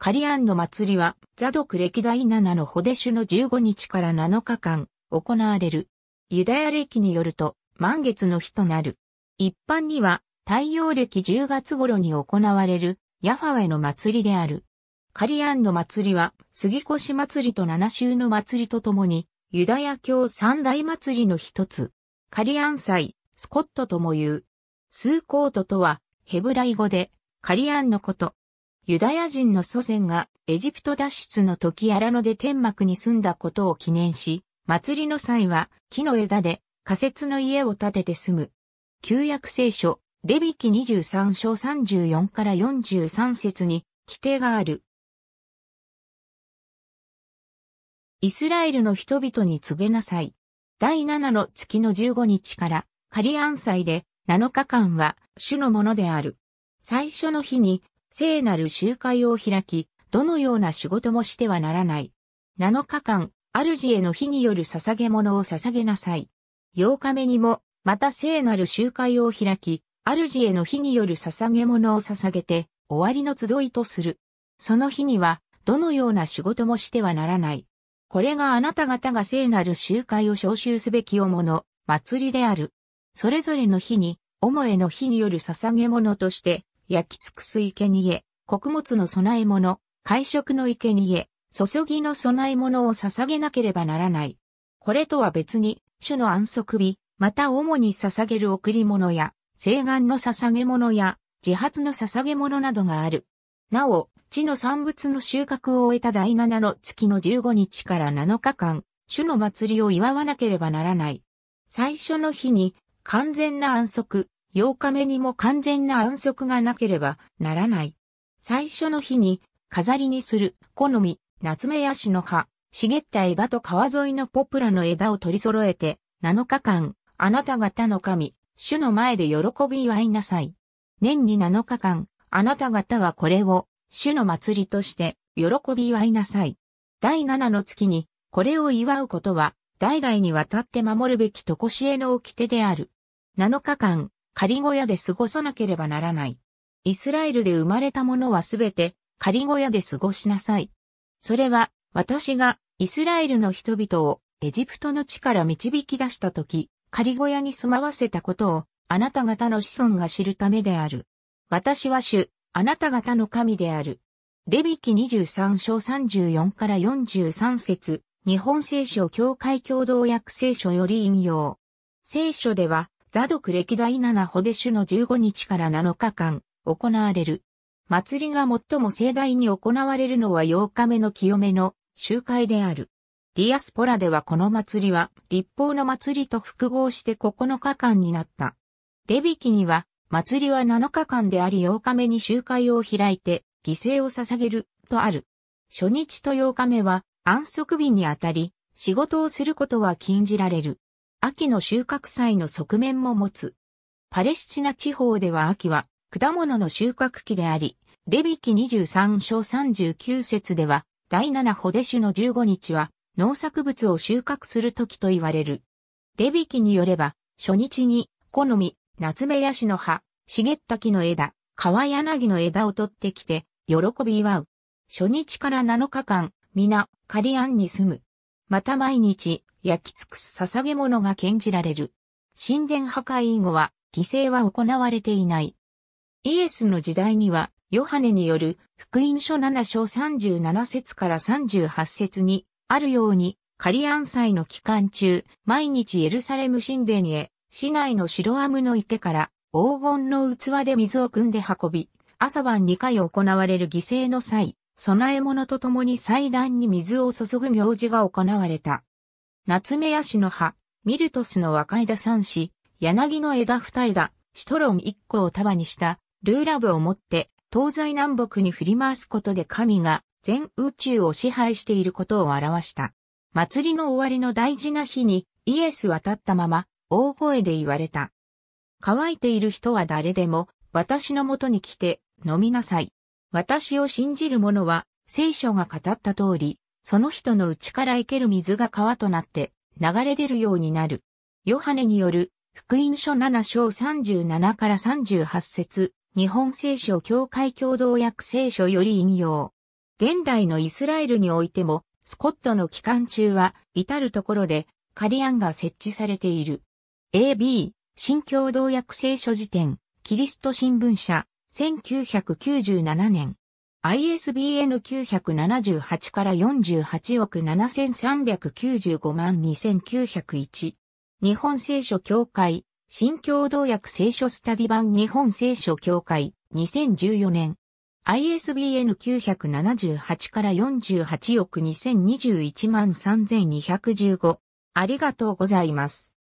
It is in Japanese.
カリアンの祭りは、ザドク歴代7のホデシュの15日から7日間、行われる。ユダヤ歴によると、満月の日となる。一般には、太陽暦10月頃に行われる、ヤファウェの祭りである。カリアンの祭りは、杉越祭りと七州の祭りとともに、ユダヤ教三大祭りの一つ。カリアン祭、スコットとも言う。スーコートとは、ヘブライ語で、カリアンのこと。ユダヤ人の祖先がエジプト脱出の時荒野で天幕に住んだことを記念し、祭りの際は木の枝で仮設の家を建てて住む。旧約聖書、レビキ23章34から43節に規定がある。イスラエルの人々に告げなさい。第7の月の15日からカリアン祭で7日間は主のものである。最初の日に聖なる集会を開き、どのような仕事もしてはならない。7日間、主への火による捧げ物を捧げなさい。8日目にも、また聖なる集会を開き、主への火による捧げ物を捧げて、終わりの集いとする。その日には、どのような仕事もしてはならない。これがあなた方が聖なる集会を召集すべきおもの、祭りである。それぞれの日に、主への日による捧げ物として、焼き尽くす生贄、穀物の供え物、会食の生贄、注ぎの供え物を捧げなければならない。これとは別に、主の安息日、また主に捧げる贈り物や、聖願の捧げ物や、自発の捧げ物などがある。なお、地の産物の収穫を終えた第7の月の15日から7日間、主の祭りを祝わなければならない。最初の日に、完全な安息、8日目にも完全な安息がなければならない。最初の日に、飾りにする、好み、夏目ヤシの葉、茂った枝と川沿いのポプラの枝を取り揃えて、7日間、あなた方の神、主の前で喜び祝いなさい。年に7日間、あなた方はこれを、主の祭りとして、喜び祝いなさい。第7の月に、これを祝うことは、代々にわたって守るべきとこしえの掟である。7日間、仮小屋で過ごさなければならない。イスラエルで生まれたものはすべて仮小屋で過ごしなさい。それは私がイスラエルの人々をエジプトの地から導き出したとき、仮小屋に住まわせたことをあなた方の子孫が知るためである。私は主、あなた方の神である。レビキ23章34から43節、日本聖書教会共同訳聖書より引用。聖書では、ザドク歴代7ホデシュの15日から7日間行われる。祭りが最も盛大に行われるのは8日目の清めの集会である。ディアスポラではこの祭りは立法の祭りと複合して9日間になった。レビキには祭りは7日間であり8日目に集会を開いて犠牲を捧げるとある。初日と8日目は安息日にあたり仕事をすることは禁じられる。秋の収穫祭の側面も持つ。パレスチナ地方では秋は果物の収穫期であり、レビキ23章39節では、第7ホデシュの15日は農作物を収穫する時と言われる。レビキによれば、初日に、好み、夏目ヤシの葉、茂った木の枝、川柳の枝を取ってきて、喜び祝う。初日から7日間、皆、カリアンに住む。また毎日、焼き尽くす捧げ物が献じられる。神殿破壊以後は、犠牲は行われていない。イエスの時代には、ヨハネによる福音書7章37節から38節にあるように、カリアン祭の期間中、毎日エルサレム神殿へ、市内の白アムの池から黄金の器で水を汲んで運び、朝晩2回行われる犠牲の際、供え物と共に祭壇に水を注ぐ行事が行われた。夏目ヤシの葉、ミルトスの若枝三子、柳の枝二枝、シトロン一個を束にしたルーラブを持って東西南北に振り回すことで神が全宇宙を支配していることを表した。祭りの終わりの大事な日にイエスは立ったまま大声で言われた。乾いている人は誰でも私のもとに来て飲みなさい。私を信じる者は聖書が語った通りその人の内から行ける水が川となって流れ出るようになる。ヨハネによる福音書7章37から38節、日本聖書教会共同訳聖書より引用。現代のイスラエルにおいても、スコットの期間中は、至るところで、カリアンが設置されている。AB、新共同訳聖書辞典、キリスト新聞社、1997年。ISBN 978から48億7395万2901。日本聖書協会、新共同訳聖書スタディ版日本聖書協会、2014年。ISBN 978から48億2021万3215。ありがとうございます。